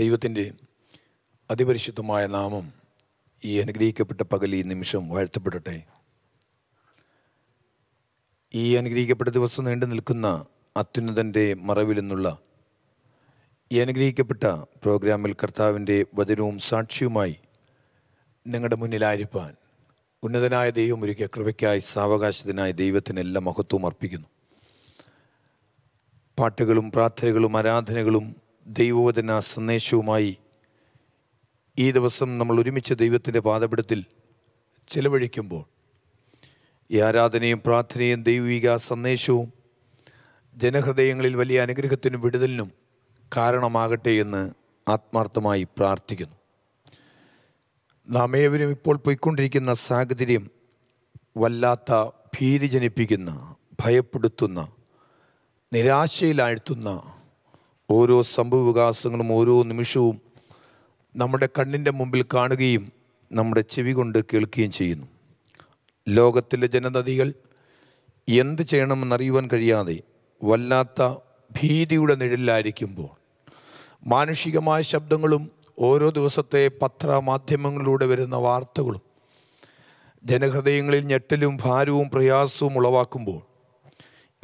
ദൈവത്തിൻ്റെ അതിപരിശുദ്ധമായ നാമം ഈ അനുഗ്രഹിക്കപ്പെട്ട പകൽ ഈ നിമിഷം വാഴ്ത്തപ്പെടട്ടെ ഈ അനുഗ്രഹിക്കപ്പെട്ട ദിവസം നീണ്ടു നിൽക്കുന്ന അത്യുന്നതൻ്റെ മറവിൽ നിന്നുള്ള ഈ അനുഗ്രഹിക്കപ്പെട്ട പ്രോഗ്രാമിൽ കർത്താവിൻ്റെ വചനവും സാക്ഷിയുമായി നിങ്ങളുടെ മുന്നിലായിരിക്കാൻ ഉന്നതനായ ദൈവം ഒരുക്കിയ കൃപയ്ക്കായി സാവകാശത്തിനായി ദൈവത്തിന് എല്ലാ മഹത്വവും അർപ്പിക്കുന്നു പാട്ടുകളും പ്രാർത്ഥനകളും ആരാധനകളും ദൈവവചന സന്ദേശവുമായി ഈ ദിവസം നമ്മൾ ഒരുമിച്ച് ദൈവത്തിൻ്റെ പാദപിടത്തിൽ ചിലവഴിക്കുമ്പോൾ ഈ ആരാധനയും പ്രാർത്ഥനയും ദൈവിക സന്ദേശവും ജനഹൃദയങ്ങളിൽ വലിയ അനുഗ്രഹത്തിനും വിടുതലിനും കാരണമാകട്ടെ എന്ന് ആത്മാർത്ഥമായി പ്രാർത്ഥിക്കുന്നു നാം ഏവരും ഇപ്പോൾ പോയിക്കൊണ്ടിരിക്കുന്ന സാഹചര്യം വല്ലാത്ത ഭീതി ജനിപ്പിക്കുന്ന ഭയപ്പെടുത്തുന്ന നിരാശയിലാഴ്ത്തുന്ന ഓരോ സംഭവ വികാസങ്ങളും ഓരോ നിമിഷവും നമ്മുടെ കണ്ണിൻ്റെ മുമ്പിൽ കാണുകയും നമ്മുടെ ചെവി കൊണ്ട് കേൾക്കുകയും ചെയ്യുന്നു ലോകത്തിലെ ജനനദികൾ എന്ത് ചെയ്യണമെന്നറിയുവാൻ കഴിയാതെ വല്ലാത്ത ഭീതിയുടെ നിഴലിലായിരിക്കുമ്പോൾ മാനുഷികമായ ശബ്ദങ്ങളും ഓരോ ദിവസത്തെ പത്രമാധ്യമങ്ങളിലൂടെ വരുന്ന വാർത്തകളും ജനഹൃദയങ്ങളിൽ ഞെട്ടലും ഭാരവും പ്രയാസവും ഉളവാക്കുമ്പോൾ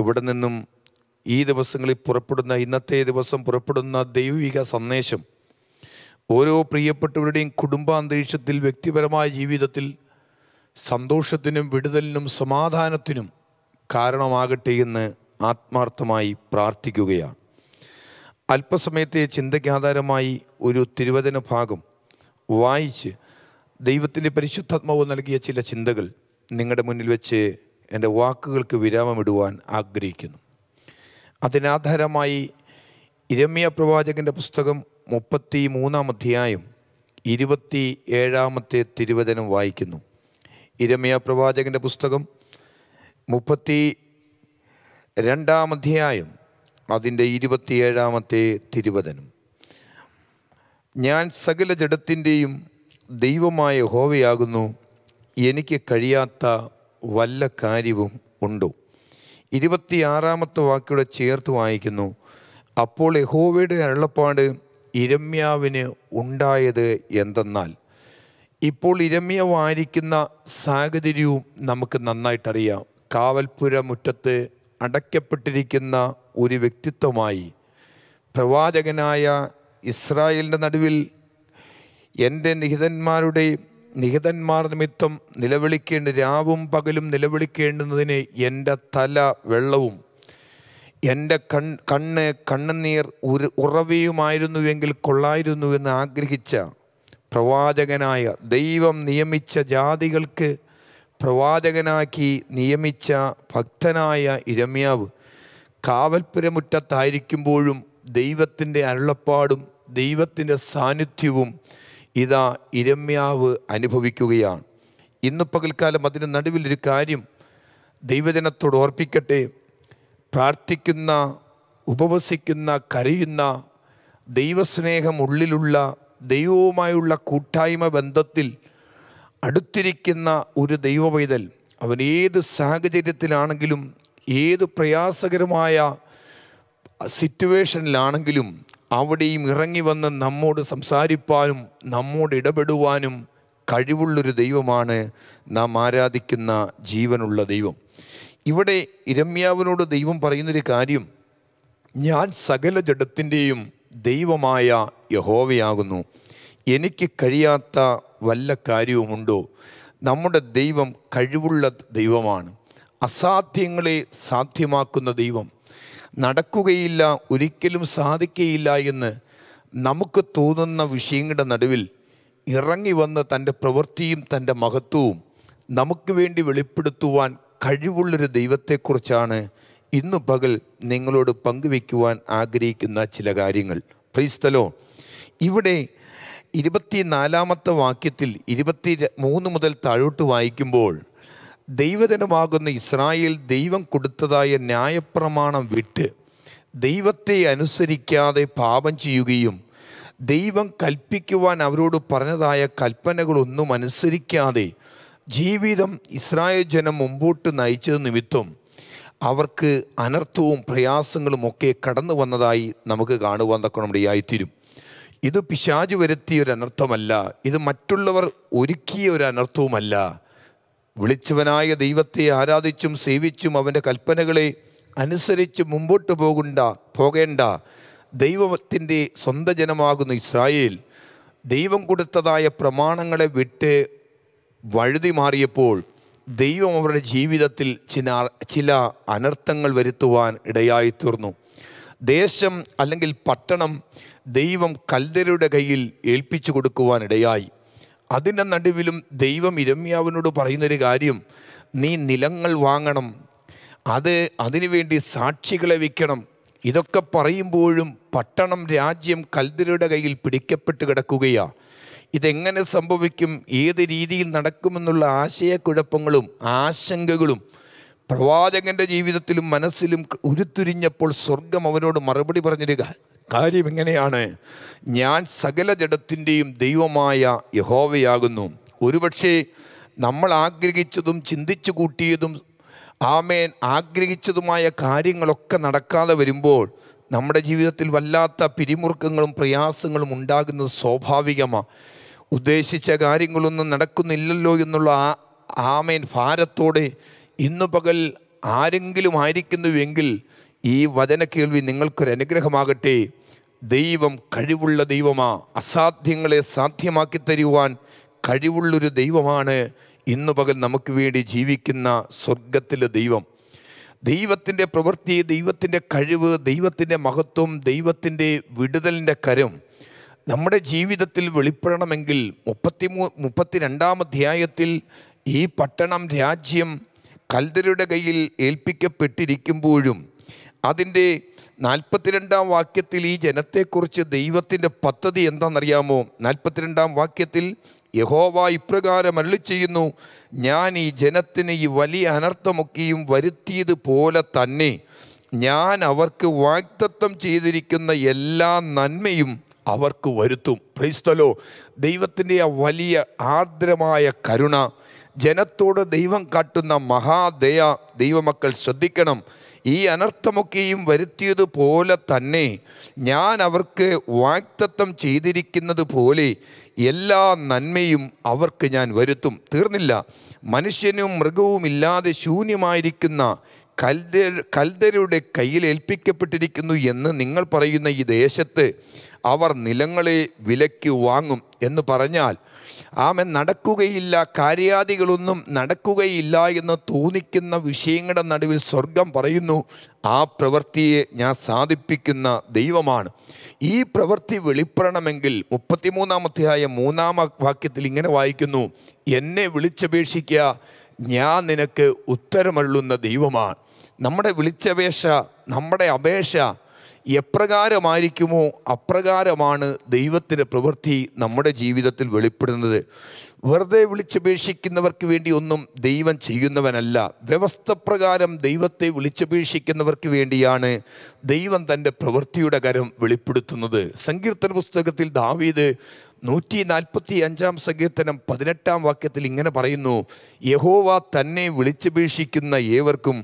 ഇവിടെ നിന്നും ഈ ദിവസങ്ങളിൽ പുറപ്പെടുന്ന ഇന്നത്തെ ദിവസം പുറപ്പെടുന്ന ദൈവിക സന്ദേശം ഓരോ പ്രിയപ്പെട്ടവരുടെയും കുടുംബാന്തരീക്ഷത്തിൽ വ്യക്തിപരമായ ജീവിതത്തിൽ സന്തോഷത്തിനും വിടുതലിനും സമാധാനത്തിനും കാരണമാകട്ടെ എന്ന് ആത്മാർത്ഥമായി പ്രാർത്ഥിക്കുകയാണ് അല്പസമയത്തെ ചിന്തയ്ക്കാധാരമായി ഒരു തിരുവചന ഭാഗം വായിച്ച് ദൈവത്തിൻ്റെ പരിശുദ്ധാത്മാവ് നൽകിയ ചില ചിന്തകൾ നിങ്ങളുടെ മുന്നിൽ വെച്ച് എൻ്റെ വാക്കുകൾക്ക് വിരാമമിടുവാൻ ആഗ്രഹിക്കുന്നു അതിനാധാരമായി ഇരമ്യ പ്രവാചകൻ്റെ പുസ്തകം മുപ്പത്തി മൂന്നാം അധ്യായം ഇരുപത്തി ഏഴാമത്തെ തിരുവചനം വായിക്കുന്നു ഇരമ്യ പ്രവാചകൻ്റെ പുസ്തകം മുപ്പത്തി രണ്ടാം അധ്യായം അതിൻ്റെ ഇരുപത്തിയേഴാമത്തെ തിരുവചനം ഞാൻ സകല ജഡത്തിൻ്റെയും ദൈവമായ ഹോവയാകുന്നു എനിക്ക് കഴിയാത്ത വല്ല കാര്യവും ഉണ്ടോ ഇരുപത്തിയാറാമത്തെ വാക്കിയുടെ ചേർത്ത് വായിക്കുന്നു അപ്പോൾ യഹോവയുടെ അരുളപ്പാട് ഇരമ്യാവിന് ഉണ്ടായത് എന്തെന്നാൽ ഇപ്പോൾ ഇരമ്യ വായിക്കുന്ന സാഹചര്യവും നമുക്ക് നന്നായിട്ടറിയാം കാവൽപുര മുറ്റത്ത് അടയ്ക്കപ്പെട്ടിരിക്കുന്ന ഒരു വ്യക്തിത്വമായി പ്രവാചകനായ ഇസ്രായേലിൻ്റെ നടുവിൽ എൻ്റെ നിഹിതന്മാരുടെയും നിഹിതന്മാർ നിമിത്തം നിലവിളിക്കേണ്ട രാവും പകലും നിലവിളിക്കേണ്ടുന്നതിന് എൻ്റെ തല വെള്ളവും എൻ്റെ കൺ കണ്ണ് കണ്ണുനീർ ഉര ഉറവിയുമായിരുന്നുവെങ്കിൽ കൊള്ളായിരുന്നു എന്ന് ആഗ്രഹിച്ച പ്രവാചകനായ ദൈവം നിയമിച്ച ജാതികൾക്ക് പ്രവാചകനാക്കി നിയമിച്ച ഭക്തനായ ഇരമ്യാവ് കാവൽപ്പുരമുറ്റത്തായിരിക്കുമ്പോഴും ദൈവത്തിൻ്റെ അരുളപ്പാടും ദൈവത്തിൻ്റെ സാന്നിധ്യവും ഇതാ ഇരമ്യാവ് അനുഭവിക്കുകയാണ് ഇന്ന് പകൽക്കാലം അതിന് നടുവിൽ ഒരു കാര്യം ദൈവജനത്തോട് ഓർപ്പിക്കട്ടെ പ്രാർത്ഥിക്കുന്ന ഉപവസിക്കുന്ന കരയുന്ന ദൈവസ്നേഹം ഉള്ളിലുള്ള ദൈവവുമായുള്ള കൂട്ടായ്മ ബന്ധത്തിൽ അടുത്തിരിക്കുന്ന ഒരു ദൈവപൈതൽ അവൻ ഏത് സാഹചര്യത്തിലാണെങ്കിലും ഏത് പ്രയാസകരമായ സിറ്റുവേഷനിലാണെങ്കിലും അവിടെയും ഇറങ്ങി വന്ന് നമ്മോട് സംസാരിപ്പാനും നമ്മോട് ഇടപെടുവാനും കഴിവുള്ളൊരു ദൈവമാണ് നാം ആരാധിക്കുന്ന ജീവനുള്ള ദൈവം ഇവിടെ ഇരമ്യാവിനോട് ദൈവം പറയുന്നൊരു കാര്യം ഞാൻ സകല ജഡത്തിൻ്റെയും ദൈവമായ യഹോവയാകുന്നു എനിക്ക് കഴിയാത്ത വല്ല കാര്യവുമുണ്ടോ നമ്മുടെ ദൈവം കഴിവുള്ള ദൈവമാണ് അസാധ്യങ്ങളെ സാധ്യമാക്കുന്ന ദൈവം നടക്കുകയില്ല ഒരിക്കലും സാധിക്കുകയില്ല എന്ന് നമുക്ക് തോന്നുന്ന വിഷയങ്ങളുടെ നടുവിൽ ഇറങ്ങി വന്ന് തൻ്റെ പ്രവൃത്തിയും തൻ്റെ മഹത്വവും നമുക്ക് വേണ്ടി വെളിപ്പെടുത്തുവാൻ കഴിവുള്ളൊരു ദൈവത്തെക്കുറിച്ചാണ് ഇന്ന് പകൽ നിങ്ങളോട് പങ്കുവയ്ക്കുവാൻ ആഗ്രഹിക്കുന്ന ചില കാര്യങ്ങൾ പ്രീസ്തലോ ഇവിടെ ഇരുപത്തിനാലാമത്തെ വാക്യത്തിൽ ഇരുപത്തി മൂന്ന് മുതൽ താഴോട്ട് വായിക്കുമ്പോൾ ദൈവജനമാകുന്ന ഇസ്രായേൽ ദൈവം കൊടുത്തതായ ന്യായപ്രമാണം വിട്ട് ദൈവത്തെ അനുസരിക്കാതെ പാപം ചെയ്യുകയും ദൈവം കൽപ്പിക്കുവാൻ അവരോട് പറഞ്ഞതായ കൽപ്പനകളൊന്നും അനുസരിക്കാതെ ജീവിതം ഇസ്രായേൽ ജനം മുമ്പോട്ട് നയിച്ചത് നിമിത്തം അവർക്ക് അനർത്ഥവും പ്രയാസങ്ങളും ഒക്കെ കടന്നു വന്നതായി നമുക്ക് കാണുവാൻ തക്കണമിടയായിത്തീരും ഇത് പിശാജ് വരുത്തിയ ഒരു അനർത്ഥമല്ല ഇത് മറ്റുള്ളവർ ഒരുക്കിയ ഒരു അനർത്ഥവുമല്ല വിളിച്ചവനായ ദൈവത്തെ ആരാധിച്ചും സേവിച്ചും അവൻ്റെ കൽപ്പനകളെ അനുസരിച്ച് മുമ്പോട്ട് പോകണ്ട പോകേണ്ട ദൈവത്തിൻ്റെ സ്വന്തം ജനമാകുന്ന ഇസ്രായേൽ ദൈവം കൊടുത്തതായ പ്രമാണങ്ങളെ വിട്ട് വഴുതി മാറിയപ്പോൾ ദൈവം അവരുടെ ജീവിതത്തിൽ ചില ചില അനർത്ഥങ്ങൾ വരുത്തുവാൻ ഇടയായിത്തീർന്നു ദേശം അല്ലെങ്കിൽ പട്ടണം ദൈവം കല്ലരുടെ കയ്യിൽ ഏൽപ്പിച്ചു കൊടുക്കുവാൻ ഇടയായി അതിൻ്റെ നടുവിലും ദൈവം ഇരമ്യാവിനോട് പറയുന്നൊരു കാര്യം നീ നിലങ്ങൾ വാങ്ങണം അത് അതിനുവേണ്ടി സാക്ഷികളെ വയ്ക്കണം ഇതൊക്കെ പറയുമ്പോഴും പട്ടണം രാജ്യം കൽദരയുടെ കയ്യിൽ പിടിക്കപ്പെട്ട് കിടക്കുകയാണ് ഇതെങ്ങനെ സംഭവിക്കും ഏത് രീതിയിൽ നടക്കുമെന്നുള്ള ആശയക്കുഴപ്പങ്ങളും ആശങ്കകളും പ്രവാചകൻ്റെ ജീവിതത്തിലും മനസ്സിലും ഉരുത്തിരിഞ്ഞപ്പോൾ സ്വർഗം അവനോട് മറുപടി പറഞ്ഞിരിക്കുക കാര്യം ഇങ്ങനെയാണ് ഞാൻ സകല ജഡത്തിൻ്റെയും ദൈവമായ യഹോവയാകുന്നു ഒരുപക്ഷെ നമ്മൾ ആഗ്രഹിച്ചതും ചിന്തിച്ചു കൂട്ടിയതും ആമേൻ ആഗ്രഹിച്ചതുമായ കാര്യങ്ങളൊക്കെ നടക്കാതെ വരുമ്പോൾ നമ്മുടെ ജീവിതത്തിൽ വല്ലാത്ത പിരിമുറുക്കങ്ങളും പ്രയാസങ്ങളും ഉണ്ടാകുന്നത് സ്വാഭാവികമാണ് ഉദ്ദേശിച്ച കാര്യങ്ങളൊന്നും നടക്കുന്നില്ലല്ലോ എന്നുള്ള ആ ആമേൻ ഭാരത്തോടെ ഇന്നു പകൽ ആരെങ്കിലും ആയിരിക്കുന്നുവെങ്കിൽ ഈ വചന കേൾവി നിങ്ങൾക്കൊരു അനുഗ്രഹമാകട്ടെ ദൈവം കഴിവുള്ള ദൈവമാ അസാധ്യങ്ങളെ സാധ്യമാക്കി തരുവാൻ കഴിവുള്ളൊരു ദൈവമാണ് ഇന്നു പകൽ നമുക്ക് വേണ്ടി ജീവിക്കുന്ന സ്വർഗത്തിലെ ദൈവം ദൈവത്തിൻ്റെ പ്രവൃത്തി ദൈവത്തിൻ്റെ കഴിവ് ദൈവത്തിൻ്റെ മഹത്വം ദൈവത്തിൻ്റെ വിടുതലിൻ്റെ കരം നമ്മുടെ ജീവിതത്തിൽ വെളിപ്പെടണമെങ്കിൽ മുപ്പത്തിമൂ മുപ്പത്തിരണ്ടാം അധ്യായത്തിൽ ഈ പട്ടണം രാജ്യം കൽദരുടെ കയ്യിൽ ഏൽപ്പിക്കപ്പെട്ടിരിക്കുമ്പോഴും അതിൻ്റെ നാൽപ്പത്തിരണ്ടാം വാക്യത്തിൽ ഈ ജനത്തെക്കുറിച്ച് ദൈവത്തിൻ്റെ പദ്ധതി എന്താണെന്നറിയാമോ നാൽപ്പത്തിരണ്ടാം വാക്യത്തിൽ യഹോവ ഇപ്രകാരം അരളി ചെയ്യുന്നു ഞാൻ ഈ ജനത്തിന് ഈ വലിയ അനർത്ഥമൊക്കെയും വരുത്തിയത് പോലെ തന്നെ ഞാൻ അവർക്ക് വാഗ്ദത്തം ചെയ്തിരിക്കുന്ന എല്ലാ നന്മയും അവർക്ക് വരുത്തും ക്രൈസ്തലോ ദൈവത്തിൻ്റെ ആ വലിയ ആർദ്രമായ കരുണ ജനത്തോട് ദൈവം കാട്ടുന്ന മഹാദയ ദൈവമക്കൾ ശ്രദ്ധിക്കണം ഈ അനർത്ഥമൊക്കെയും വരുത്തിയതുപോലെ തന്നെ ഞാൻ അവർക്ക് വാക്തത്വം ചെയ്തിരിക്കുന്നത് പോലെ എല്ലാ നന്മയും അവർക്ക് ഞാൻ വരുത്തും തീർന്നില്ല മനുഷ്യനും മൃഗവും ഇല്ലാതെ ശൂന്യമായിരിക്കുന്ന കൽദ കൽദരുടെ കയ്യിൽ ഏൽപ്പിക്കപ്പെട്ടിരിക്കുന്നു എന്ന് നിങ്ങൾ പറയുന്ന ഈ ദേശത്ത് അവർ നിലങ്ങളെ വിലയ്ക്ക് വാങ്ങും എന്ന് പറഞ്ഞാൽ ആമൻ നടക്കുകയില്ല കാര്യാദികളൊന്നും നടക്കുകയില്ല എന്ന് തോന്നിക്കുന്ന വിഷയങ്ങളുടെ നടുവിൽ സ്വർഗം പറയുന്നു ആ പ്രവൃത്തിയെ ഞാൻ സാധിപ്പിക്കുന്ന ദൈവമാണ് ഈ പ്രവൃത്തി വെളിപ്പെടണമെങ്കിൽ മുപ്പത്തിമൂന്നാമത്തെയായ മൂന്നാമ വാക്യത്തിൽ ഇങ്ങനെ വായിക്കുന്നു എന്നെ വിളിച്ചപേക്ഷിക്കുക ഞാൻ നിനക്ക് ഉത്തരമള്ളുന്ന ദൈവമാണ് നമ്മുടെ വിളിച്ചപേക്ഷ നമ്മുടെ അപേക്ഷ എപ്രകാരമായിരിക്കുമോ അപ്രകാരമാണ് ദൈവത്തിൻ്റെ പ്രവൃത്തി നമ്മുടെ ജീവിതത്തിൽ വെളിപ്പെടുന്നത് വെറുതെ വിളിച്ചപേക്ഷിക്കുന്നവർക്ക് വേണ്ടി ഒന്നും ദൈവം ചെയ്യുന്നവനല്ല വ്യവസ്ഥപ്രകാരം ദൈവത്തെ വിളിച്ചപേക്ഷിക്കുന്നവർക്ക് വേണ്ടിയാണ് ദൈവം തൻ്റെ പ്രവൃത്തിയുടെ കരം വെളിപ്പെടുത്തുന്നത് സങ്കീർത്തന പുസ്തകത്തിൽ ദാവീദ് നൂറ്റി നാൽപ്പത്തി അഞ്ചാം സങ്കീർത്തനം പതിനെട്ടാം വാക്യത്തിൽ ഇങ്ങനെ പറയുന്നു യഹോവ തന്നെ വിളിച്ചപേക്ഷിക്കുന്ന ഏവർക്കും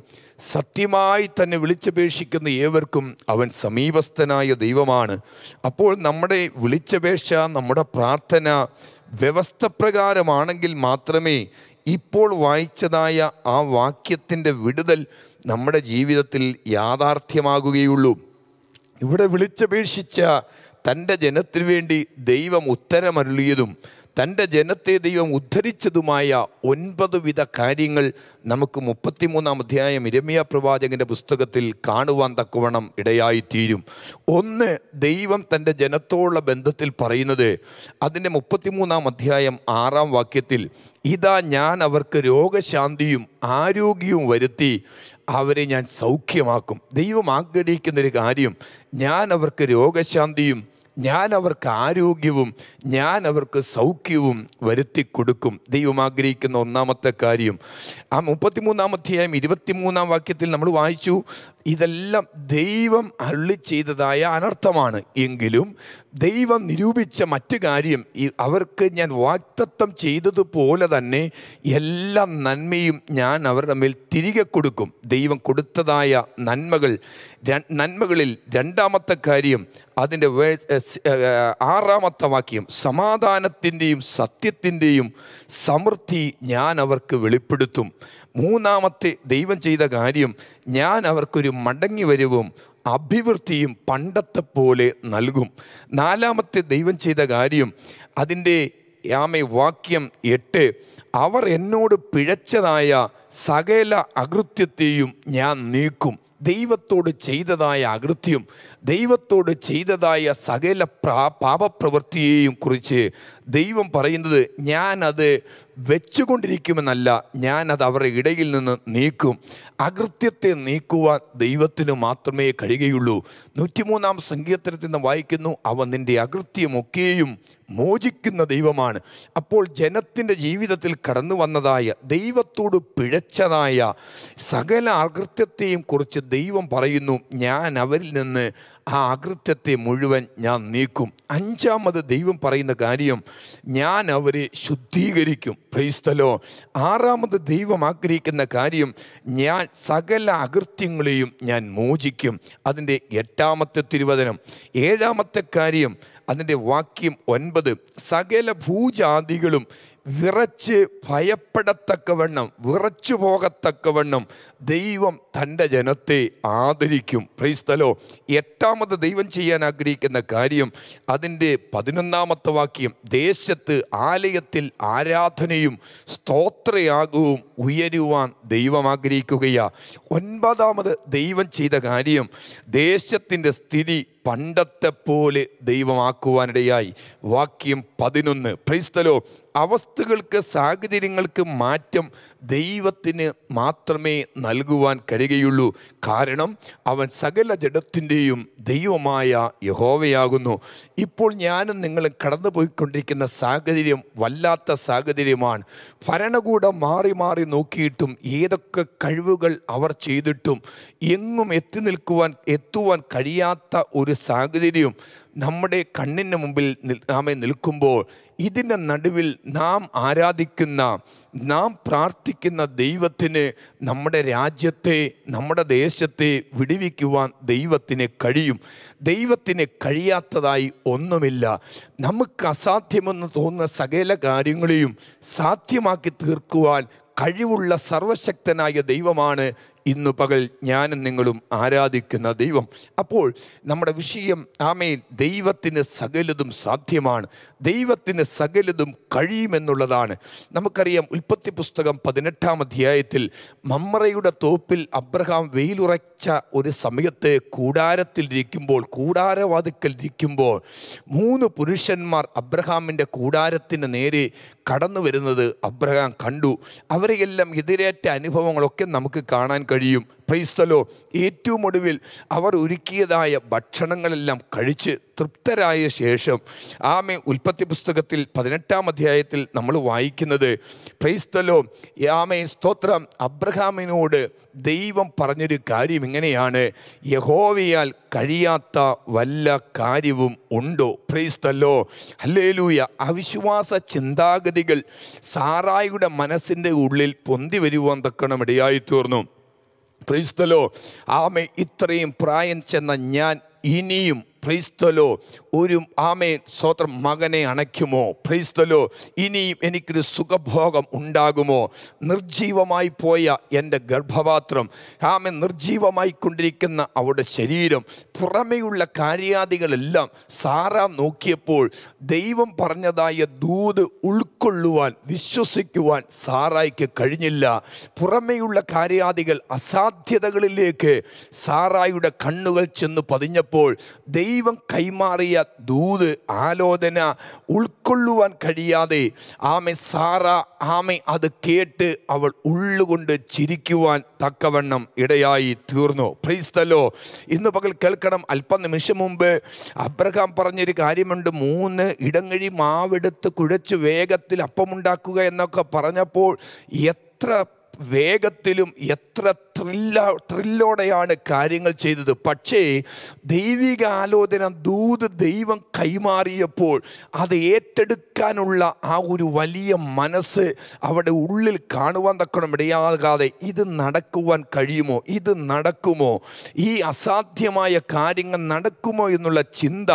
സത്യമായി തന്നെ വിളിച്ചപേക്ഷിക്കുന്ന ഏവർക്കും അവൻ സമീപസ്ഥനായ ദൈവമാണ് അപ്പോൾ നമ്മുടെ വിളിച്ചപേക്ഷ നമ്മുടെ പ്രാർത്ഥന വ്യവസ്ഥ പ്രകാരമാണെങ്കിൽ മാത്രമേ ഇപ്പോൾ വായിച്ചതായ ആ വാക്യത്തിൻ്റെ വിടുതൽ നമ്മുടെ ജീവിതത്തിൽ യാഥാർത്ഥ്യമാകുകയുള്ളൂ ഇവിടെ വിളിച്ചപേക്ഷിച്ച തൻ്റെ ജനത്തിനു വേണ്ടി ദൈവം ഉത്തരമരുളിയതും തൻ്റെ ജനത്തെ ദൈവം ഉദ്ധരിച്ചതുമായ ഒൻപത് വിധ കാര്യങ്ങൾ നമുക്ക് മുപ്പത്തിമൂന്നാം അധ്യായം ഇരമിയ പ്രവാചകൻ്റെ പുസ്തകത്തിൽ കാണുവാൻ തക്കവണ്ണം ഇടയായിത്തീരും ഒന്ന് ദൈവം തൻ്റെ ജനത്തോടുള്ള ബന്ധത്തിൽ പറയുന്നത് അതിൻ്റെ മുപ്പത്തിമൂന്നാം അധ്യായം ആറാം വാക്യത്തിൽ ഇതാ ഞാൻ അവർക്ക് രോഗശാന്തിയും ആരോഗ്യവും വരുത്തി അവരെ ഞാൻ സൗഖ്യമാക്കും ദൈവം ആഗ്രഹിക്കുന്നൊരു കാര്യം ഞാൻ അവർക്ക് രോഗശാന്തിയും ഞാൻ അവർക്ക് ആരോഗ്യവും ഞാൻ അവർക്ക് സൗഖ്യവും വരുത്തി കൊടുക്കും ദൈവം ആഗ്രഹിക്കുന്ന ഒന്നാമത്തെ കാര്യം ആ മുപ്പത്തിമൂന്നാം അധ്യായം ഇരുപത്തിമൂന്നാം വാക്യത്തിൽ നമ്മൾ വായിച്ചു ഇതെല്ലാം ദൈവം അള്ളി ചെയ്തതായ അനർത്ഥമാണ് എങ്കിലും ദൈവം നിരൂപിച്ച മറ്റു കാര്യം ഈ അവർക്ക് ഞാൻ വാക്തത്വം ചെയ്തതുപോലെ തന്നെ എല്ലാ നന്മയും ഞാൻ അവരുടെ മേൽ തിരികെ കൊടുക്കും ദൈവം കൊടുത്തതായ നന്മകൾ നന്മകളിൽ രണ്ടാമത്തെ കാര്യം അതിൻ്റെ ആറാമത്തെ വാക്യം സമാധാനത്തിൻ്റെയും സത്യത്തിൻ്റെയും സമൃദ്ധി ഞാൻ അവർക്ക് വെളിപ്പെടുത്തും മൂന്നാമത്തെ ദൈവം ചെയ്ത കാര്യം ഞാൻ അവർക്കൊരു മടങ്ങി വരവും അഭിവൃദ്ധിയും പണ്ടത്തെ പോലെ നൽകും നാലാമത്തെ ദൈവം ചെയ്ത കാര്യം അതിൻ്റെ യാമേ വാക്യം എട്ട് അവർ എന്നോട് പിഴച്ചതായ സകല അകൃത്യത്തെയും ഞാൻ നീക്കും ദൈവത്തോട് ചെയ്തതായ അകൃത്യം ദൈവത്തോട് ചെയ്തതായ സകല പ്രാ പാപപ്രവൃത്തിയെയും കുറിച്ച് ദൈവം പറയുന്നത് ഞാനത് വെച്ചുകൊണ്ടിരിക്കുമെന്നല്ല ഞാനത് അവരുടെ ഇടയിൽ നിന്ന് നീക്കും അകൃത്യത്തെ നീക്കുവാൻ ദൈവത്തിന് മാത്രമേ കഴിയുകയുള്ളൂ നൂറ്റിമൂന്നാം സങ്കീർത്തനത്തിൽ നിന്ന് വായിക്കുന്നു അവൻ നിൻ്റെ അകൃത്യമൊക്കെയും മോചിക്കുന്ന ദൈവമാണ് അപ്പോൾ ജനത്തിൻ്റെ ജീവിതത്തിൽ കടന്നു വന്നതായ ദൈവത്തോട് പിഴച്ചതായ സകല അകൃത്യത്തെയും കുറിച്ച് ദൈവം പറയുന്നു ഞാൻ അവരിൽ നിന്ന് ആ അകൃത്യത്തെ മുഴുവൻ ഞാൻ നീക്കും അഞ്ചാമത് ദൈവം പറയുന്ന കാര്യം ഞാൻ അവരെ ശുദ്ധീകരിക്കും പ്രൈസ്തലോ ആറാമത് ദൈവം ആഗ്രഹിക്കുന്ന കാര്യം ഞാൻ സകല അകൃത്യങ്ങളെയും ഞാൻ മോചിക്കും അതിൻ്റെ എട്ടാമത്തെ തിരുവചനം ഏഴാമത്തെ കാര്യം അതിൻ്റെ വാക്യം ഒൻപത് സകല ഭൂജാതികളും വിറച്ച് ഭയപ്പെടത്തക്കവണ്ണം വിറച്ചു പോകത്തക്കവണ്ണം ദൈവം തൻ്റെ ജനത്തെ ആദരിക്കും ക്രൈസ്തലോ എട്ടാമത് ദൈവം ചെയ്യാൻ ആഗ്രഹിക്കുന്ന കാര്യം അതിൻ്റെ പതിനൊന്നാമത്തെ വാക്യം ദേശത്ത് ആലയത്തിൽ ആരാധനയും സ്തോത്രയാകവും ഉയരുവാൻ ദൈവം ആഗ്രഹിക്കുകയാണ് ഒൻപതാമത് ദൈവം ചെയ്ത കാര്യം ദേശത്തിൻ്റെ സ്ഥിതി പണ്ടത്തെ പോലെ ദൈവമാക്കുവാനിടയായി വാക്യം പതിനൊന്ന് പ്രൈസ്തലോ അവസ്ഥകൾക്ക് സാഹചര്യങ്ങൾക്ക് മാറ്റം ദൈവത്തിന് മാത്രമേ നൽകുവാൻ കഴിയുകയുള്ളൂ കാരണം അവൻ സകല ജഡത്തിൻ്റെയും ദൈവമായ യഹോവയാകുന്നു ഇപ്പോൾ ഞാനും നിങ്ങളും കടന്നു പോയിക്കൊണ്ടിരിക്കുന്ന സാഹചര്യം വല്ലാത്ത സാഹചര്യമാണ് ഭരണകൂടം മാറി മാറി നോക്കിയിട്ടും ഏതൊക്കെ കഴിവുകൾ അവർ ചെയ്തിട്ടും എങ്ങും എത്തി നിൽക്കുവാൻ എത്തുവാൻ കഴിയാത്ത ഒരു സാഹചര്യം നമ്മുടെ കണ്ണിന് മുമ്പിൽ നാമെ നിൽക്കുമ്പോൾ ഇതിൻ്റെ നടുവിൽ നാം ആരാധിക്കുന്ന നാം പ്രാർത്ഥിക്കുന്ന ദൈവത്തിന് നമ്മുടെ രാജ്യത്തെ നമ്മുടെ ദേശത്തെ വിടുവിക്കുവാൻ ദൈവത്തിന് കഴിയും ദൈവത്തിന് കഴിയാത്തതായി ഒന്നുമില്ല നമുക്ക് അസാധ്യമെന്ന് തോന്നുന്ന സകല കാര്യങ്ങളെയും സാധ്യമാക്കി തീർക്കുവാൻ കഴിവുള്ള സർവശക്തനായ ദൈവമാണ് ഇന്നു പകൽ ഞാനും നിങ്ങളും ആരാധിക്കുന്ന ദൈവം അപ്പോൾ നമ്മുടെ വിഷയം ആമേൽ ദൈവത്തിന് സകലതും സാധ്യമാണ് ദൈവത്തിന് സകലതും കഴിയുമെന്നുള്ളതാണ് നമുക്കറിയാം ഉൽപ്പത്തി പുസ്തകം പതിനെട്ടാം അധ്യായത്തിൽ മമ്മറയുടെ തോപ്പിൽ അബ്രഹാം വെയിലുറച്ച ഒരു സമയത്ത് ഇരിക്കുമ്പോൾ കൂടാരവാതിക്കൽ ഇരിക്കുമ്പോൾ മൂന്ന് പുരുഷന്മാർ അബ്രഹാമിൻ്റെ കൂടാരത്തിന് നേരെ കടന്നു വരുന്നത് അബ്രഹാം കണ്ടു അവരെയെല്ലാം എതിരേറ്റ അനുഭവങ്ങളൊക്കെ നമുക്ക് കാണാൻ കഴിയും ക്രൈസ്തലോ ഏറ്റവും ഒടുവിൽ അവർ ഒരുക്കിയതായ ഭക്ഷണങ്ങളെല്ലാം കഴിച്ച് തൃപ്തരായ ശേഷം ആമെ ഉൽപ്പത്തി പുസ്തകത്തിൽ പതിനെട്ടാം അധ്യായത്തിൽ നമ്മൾ വായിക്കുന്നത് ക്രൈസ്തലോ ആമെ സ്തോത്രം അബ്രഹാമിനോട് ദൈവം പറഞ്ഞൊരു കാര്യം ഇങ്ങനെയാണ് യഹോവയാൽ കഴിയാത്ത വല്ല കാര്യവും ഉണ്ടോ പ്രൈസ്തല്ലോ അല്ലേലൂയ അവിശ്വാസ ചിന്താഗതികൾ സാറായിയുടെ മനസ്സിൻ്റെ ഉള്ളിൽ പൊന്തി വരുവാൻ തക്കണം ഇടയായി തീർന്നു ക്രൈസ്തലോ ആമ ഇത്രയും പ്രായം ചെന്ന ഞാൻ ഇനിയും പ്രൈസ്തലോ ഒരു ആമേൻ സ്വത്രം മകനെ അണയ്ക്കുമോ പ്രൈസ്തലോ ഇനിയും എനിക്കൊരു സുഖഭോഗം ഉണ്ടാകുമോ നിർജീവമായി പോയ എൻ്റെ ഗർഭപാത്രം ആമൻ നിർജീവമായി കൊണ്ടിരിക്കുന്ന അവളുടെ ശരീരം പുറമെയുള്ള കാര്യാദികളെല്ലാം സാറ നോക്കിയപ്പോൾ ദൈവം പറഞ്ഞതായ ദൂത് ഉൾക്കൊള്ളുവാൻ വിശ്വസിക്കുവാൻ സാറായിക്ക് കഴിഞ്ഞില്ല പുറമെയുള്ള കാര്യാദികൾ അസാധ്യതകളിലേക്ക് സാറായുടെ കണ്ണുകൾ ചെന്ന് പതിഞ്ഞപ്പോൾ ദൈവം ദൈവം കൈമാറിയ ദൂത് ആലോചന ഉൾക്കൊള്ളുവാൻ കഴിയാതെ ആമെ സാറ ആമെ അത് കേട്ട് അവൾ ഉള്ളുകൊണ്ട് ചിരിക്കുവാൻ തക്കവണ്ണം ഇടയായി തീർന്നു പ്രൈസ്തലോ ഇന്ന് പകൽ കേൾക്കണം നിമിഷം മുമ്പ് അബ്രഹാം പറഞ്ഞൊരു കാര്യമുണ്ട് മൂന്ന് ഇടങ്ങഴി മാവെടുത്ത് കുഴച്ച് വേഗത്തിൽ അപ്പമുണ്ടാക്കുക എന്നൊക്കെ പറഞ്ഞപ്പോൾ എത്ര വേഗത്തിലും എത്ര ത്രില്ല ത്രില്ലോടെയാണ് കാര്യങ്ങൾ ചെയ്തത് പക്ഷേ ദൈവിക ആലോചന ദൂത് ദൈവം കൈമാറിയപ്പോൾ അത് ഏറ്റെടുക്കാനുള്ള ആ ഒരു വലിയ മനസ്സ് അവിടെ ഉള്ളിൽ കാണുവാൻ തക്കണം ഇടയാകാതെ ഇത് നടക്കുവാൻ കഴിയുമോ ഇത് നടക്കുമോ ഈ അസാധ്യമായ കാര്യങ്ങൾ നടക്കുമോ എന്നുള്ള ചിന്ത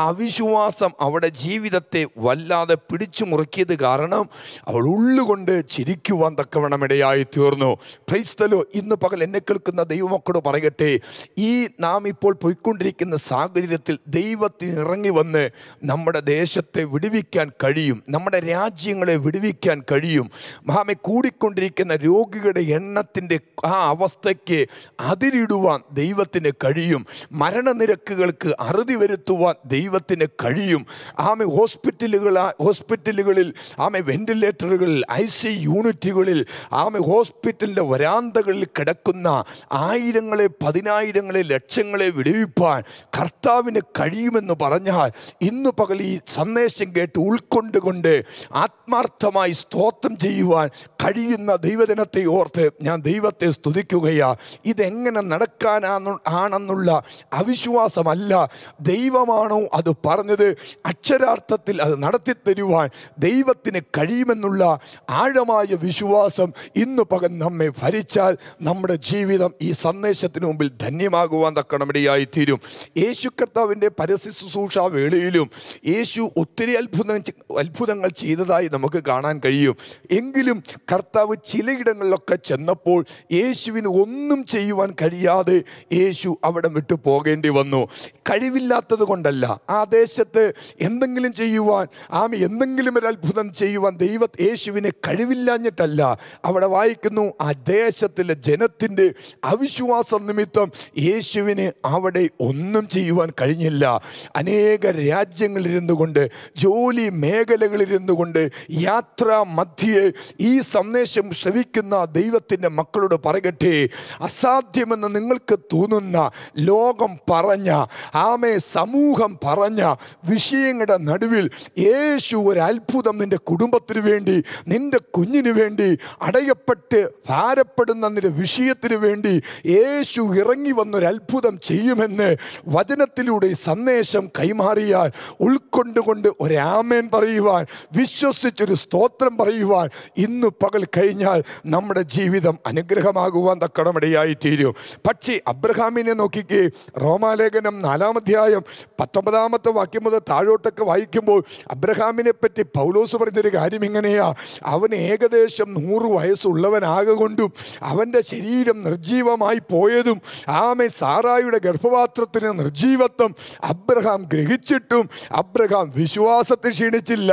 ആ അവിശ്വാസം അവിടെ ജീവിതത്തെ വല്ലാതെ പിടിച്ചു മുറുക്കിയത് കാരണം അവൾ ഉള്ളുകൊണ്ട് ചിരിക്കുവാൻ തക്കവണ്ണം ഇടയായി തീർന്നു ക്രൈസ്തലോ ഇന്ന് പകൽ എന്നെ കേൾക്കുന്ന ദൈവമക്കളോട് പറയട്ടെ ഈ നാം ഇപ്പോൾ പോയിക്കൊണ്ടിരിക്കുന്ന സാഹചര്യത്തിൽ ദൈവത്തിന് ഇറങ്ങി വന്ന് നമ്മുടെ ദേശത്തെ വിടുവിക്കാൻ കഴിയും നമ്മുടെ രാജ്യങ്ങളെ വിടുവിക്കാൻ കഴിയും മഹാമെ കൂടിക്കൊണ്ടിരിക്കുന്ന രോഗികളുടെ എണ്ണത്തിൻ്റെ ആ അവസ്ഥയ്ക്ക് അതിരിടുവാൻ ദൈവത്തിന് കഴിയും മരണനിരക്കുകൾക്ക് അറുതി വരുത്തുവാൻ ദൈവത്തിന് കഴിയും ആമെ ഹോസ്പിറ്റലുകൾ ഹോസ്പിറ്റലുകളിൽ ആമെ വെന്റിലേറ്ററുകളിൽ ഐ സി യൂണിറ്റുകളിൽ ആമെ ഹോസ്പിറ്റലിൻ്റെ വരാന്തകളിൽ കിട കിടക്കുന്ന ആയിരങ്ങളെ പതിനായിരങ്ങളെ ലക്ഷങ്ങളെ വിടുവിപ്പാൻ കർത്താവിന് കഴിയുമെന്ന് പറഞ്ഞാൽ ഇന്ന് പകൽ ഈ സന്ദേശം കേട്ട് ഉൾക്കൊണ്ടുകൊണ്ട് ആത്മാർത്ഥമായി സ്തോത്രം ചെയ്യുവാൻ കഴിയുന്ന ദൈവദിനത്തെ ഓർത്ത് ഞാൻ ദൈവത്തെ സ്തുതിക്കുകയാ ഇതെങ്ങനെ നടക്കാനാണോ ആണെന്നുള്ള അവിശ്വാസമല്ല ദൈവമാണോ അത് പറഞ്ഞത് അക്ഷരാർത്ഥത്തിൽ അത് നടത്തി തരുവാൻ ദൈവത്തിന് കഴിയുമെന്നുള്ള ആഴമായ വിശ്വാസം ഇന്ന് പകൻ നമ്മെ ഭരിച്ചാൽ നമ്മൾ നമ്മുടെ ജീവിതം ഈ സന്ദേശത്തിന് മുമ്പിൽ ധന്യമാകുവാൻ തക്കണമടിയായി തീരും യേശു കർത്താവിൻ്റെ പരസ്യ ശുശ്രൂഷ വേളയിലും യേശു ഒത്തിരി അത്ഭുത അത്ഭുതങ്ങൾ ചെയ്തതായി നമുക്ക് കാണാൻ കഴിയും എങ്കിലും കർത്താവ് ചിലയിടങ്ങളിലൊക്കെ ചെന്നപ്പോൾ യേശുവിന് ഒന്നും ചെയ്യുവാൻ കഴിയാതെ യേശു അവിടെ വിട്ടു പോകേണ്ടി വന്നു കഴിവില്ലാത്തത് കൊണ്ടല്ല ആ ദേശത്ത് എന്തെങ്കിലും ചെയ്യുവാൻ ആമി എന്തെങ്കിലും ഒരു അത്ഭുതം ചെയ്യുവാൻ ദൈവ യേശുവിന് കഴിവില്ലാഞ്ഞിട്ടല്ല അവിടെ വായിക്കുന്നു ആ ദേശത്തിലെ ജന ജനത്തിൻ്റെ അവിശ്വാസം നിമിത്തം യേശുവിന് അവിടെ ഒന്നും ചെയ്യുവാൻ കഴിഞ്ഞില്ല അനേക രാജ്യങ്ങളിരുന്നു കൊണ്ട് ജോലി മേഖലകളിരുന്നു കൊണ്ട് യാത്രാ മധ്യയെ ഈ സന്ദേശം ശ്രവിക്കുന്ന ദൈവത്തിൻ്റെ മക്കളോട് പറയട്ടെ അസാധ്യമെന്ന് നിങ്ങൾക്ക് തോന്നുന്ന ലോകം പറഞ്ഞ ആമേ സമൂഹം പറഞ്ഞ വിഷയങ്ങളുടെ നടുവിൽ യേശു ഒരു അത്ഭുതം നിൻ്റെ കുടുംബത്തിന് വേണ്ടി നിൻ്റെ കുഞ്ഞിന് വേണ്ടി അടയപ്പെട്ട് ഭാരപ്പെടുന്ന നിൻ്റെ വിഷയം വിഷയത്തിന് വേണ്ടി യേശു ഇറങ്ങി വന്നൊരു അത്ഭുതം ചെയ്യുമെന്ന് വചനത്തിലൂടെ സന്ദേശം കൈമാറിയാൽ ഉൾക്കൊണ്ടുകൊണ്ട് ഒരാമേൻ പറയുവാൻ വിശ്വസിച്ചൊരു സ്തോത്രം പറയുവാൻ ഇന്ന് പകൽ കഴിഞ്ഞാൽ നമ്മുടെ ജീവിതം അനുഗ്രഹമാകുവാൻ തക്കണമിടയായി തീരും പക്ഷേ അബ്രഹാമിനെ നോക്കിക്കേ റോമാലേഖനം നാലാമധ്യായം പത്തൊമ്പതാമത്തെ വാക്യം മുതൽ താഴോട്ടൊക്കെ വായിക്കുമ്പോൾ അബ്രഹാമിനെ പറ്റി പൗലോസ് പറഞ്ഞൊരു കാര്യം ഇങ്ങനെയാ അവൻ ഏകദേശം നൂറ് വയസ്സുള്ളവനാകൊണ്ടും അവൻ്റെ ശരി ശരീരം നിർജീവമായി പോയതും ആമെ സാറായുടെ ഗർഭപാത്രത്തിന് നിർജീവത്വം അബ്രഹാം ഗ്രഹിച്ചിട്ടും അബ്രഹാം വിശ്വാസത്തിൽ ക്ഷീണിച്ചില്ല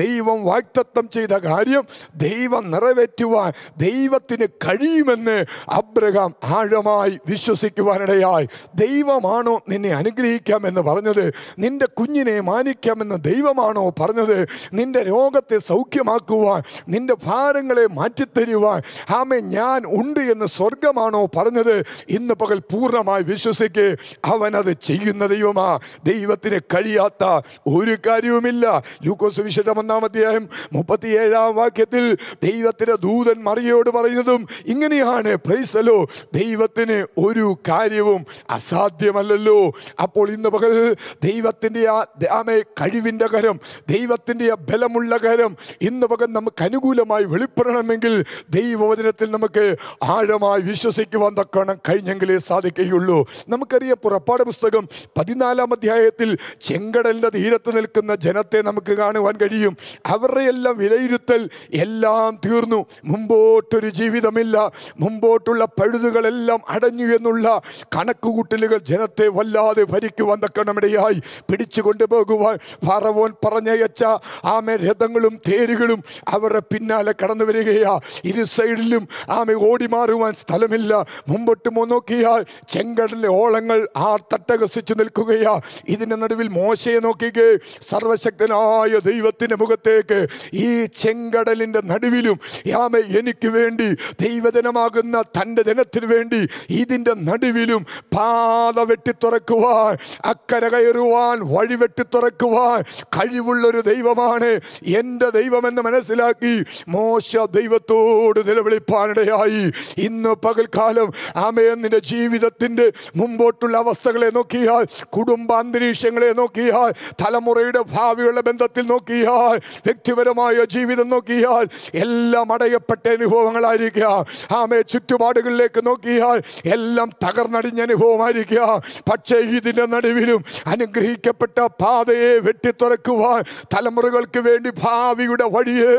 ദൈവം വാക്തത്വം ചെയ്ത കാര്യം ദൈവം നിറവേറ്റുവാൻ ദൈവത്തിന് കഴിയുമെന്ന് അബ്രഹാം ആഴമായി വിശ്വസിക്കുവാനിടയായി ദൈവമാണോ നിന്നെ അനുഗ്രഹിക്കാമെന്ന് പറഞ്ഞത് നിന്റെ കുഞ്ഞിനെ മാനിക്കാമെന്ന് ദൈവമാണോ പറഞ്ഞത് നിന്റെ രോഗത്തെ സൗഖ്യമാക്കുവാൻ നിന്റെ ഭാരങ്ങളെ മാറ്റിത്തരുവാൻ ആമേ ഞാൻ ഉണ്ട് എന്ന് എന്ന് സ്വർഗമാണോ പറഞ്ഞത് ഇന്ന് പകൽ പൂർണ്ണമായി വിശ്വസിക്ക് അവനത് ചെയ്യുന്ന ദൈവമാ ദൈവത്തിന് കഴിയാത്ത ഒരു കാര്യവുമില്ല ലൂക്കോസ് വിശേഷം ഒന്നാം അധ്യായം മുപ്പത്തിയേഴാം വാക്യത്തിൽ ദൈവത്തിൻ്റെ ദൂതൻ മറിയോട് പറയുന്നതും ഇങ്ങനെയാണ് പ്രൈസലോ ദൈവത്തിന് ഒരു കാര്യവും അസാധ്യമല്ലല്ലോ അപ്പോൾ ഇന്ന് പകൽ ദൈവത്തിൻ്റെ ആമേ കഴിവിൻ്റെ കരം ദൈവത്തിൻ്റെ ആ ബലമുള്ള കരം ഇന്ന് പകൽ നമുക്ക് അനുകൂലമായി വെളിപ്പെടണമെങ്കിൽ ദൈവവചനത്തിൽ നമുക്ക് ആഴ വ്യക്തിപരമായി വിശ്വസിക്കുവാൻ തക്കണം കഴിഞ്ഞെങ്കിലേ സാധിക്കുകയുള്ളൂ നമുക്കറിയാം പുറപ്പാട് പുസ്തകം പതിനാലാം അധ്യായത്തിൽ ചെങ്കടലിൻ്റെ തീരത്ത് നിൽക്കുന്ന ജനത്തെ നമുക്ക് കാണുവാൻ കഴിയും അവരുടെ എല്ലാം വിലയിരുത്തൽ എല്ലാം തീർന്നു മുമ്പോട്ടൊരു ജീവിതമില്ല മുമ്പോട്ടുള്ള പഴുതുകളെല്ലാം അടഞ്ഞു എന്നുള്ള കണക്കുകൂട്ടലുകൾ ജനത്തെ വല്ലാതെ ഭരിക്കുവാൻ തക്കണമിടയായി പിടിച്ചു കൊണ്ടുപോകുവാൻ ഫറവോൻ പറഞ്ഞയച്ച ആമെ രഥങ്ങളും തേരുകളും അവരുടെ പിന്നാലെ കടന്നു വരികയാ ഇരു സൈഡിലും ആമെ ഓടിമാറുവാൻ പോകാൻ സ്ഥലമില്ല മുമ്പോട്ട് നോക്കിയാൽ ചെങ്കടലിലെ ഓളങ്ങൾ ആ തട്ടകസിച്ചു നിൽക്കുകയാ ഇതിൻ്റെ നടുവിൽ മോശയെ നോക്കിക്കേ സർവശക്തനായ ദൈവത്തിൻ്റെ മുഖത്തേക്ക് ഈ ചെങ്കടലിൻ്റെ നടുവിലും യാമ എനിക്ക് വേണ്ടി ദൈവജനമാകുന്ന തൻ്റെ ജനത്തിനു വേണ്ടി ഇതിൻ്റെ നടുവിലും പാത തുറക്കുവാൻ അക്കര കയറുവാൻ വഴി തുറക്കുവാൻ കഴിവുള്ളൊരു ദൈവമാണ് എൻ്റെ ദൈവമെന്ന് മനസ്സിലാക്കി മോശ ദൈവത്തോട് നിലവിളിപ്പാനിടയായി ഇന്ന് പകൽക്കാലം ആമയെ നിന്റെ ജീവിതത്തിൻ്റെ മുമ്പോട്ടുള്ള അവസ്ഥകളെ നോക്കിയാൽ കുടുംബാന്തരീക്ഷങ്ങളെ നോക്കിയാൽ തലമുറയുടെ ഭാവിയുള്ള ബന്ധത്തിൽ നോക്കിയാൽ വ്യക്തിപരമായ ജീവിതം നോക്കിയാൽ എല്ലാം അടയപ്പെട്ട അനുഭവങ്ങളായിരിക്കുക ആമേ ചുറ്റുപാടുകളിലേക്ക് നോക്കിയാൽ എല്ലാം തകർന്നടിഞ്ഞ അനുഭവമായിരിക്കുക പക്ഷേ ഇതിൻ്റെ നടുവിലും അനുഗ്രഹിക്കപ്പെട്ട പാതയെ വെട്ടിത്തുറക്കുവാൻ തലമുറകൾക്ക് വേണ്ടി ഭാവിയുടെ വഴിയെ